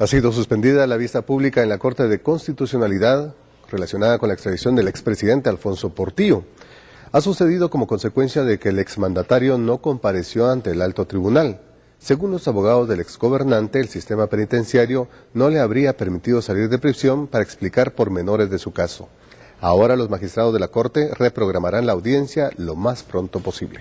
Ha sido suspendida la vista pública en la Corte de Constitucionalidad relacionada con la extradición del expresidente Alfonso Portillo. Ha sucedido como consecuencia de que el exmandatario no compareció ante el alto tribunal. Según los abogados del exgobernante, el sistema penitenciario no le habría permitido salir de prisión para explicar pormenores de su caso. Ahora los magistrados de la Corte reprogramarán la audiencia lo más pronto posible.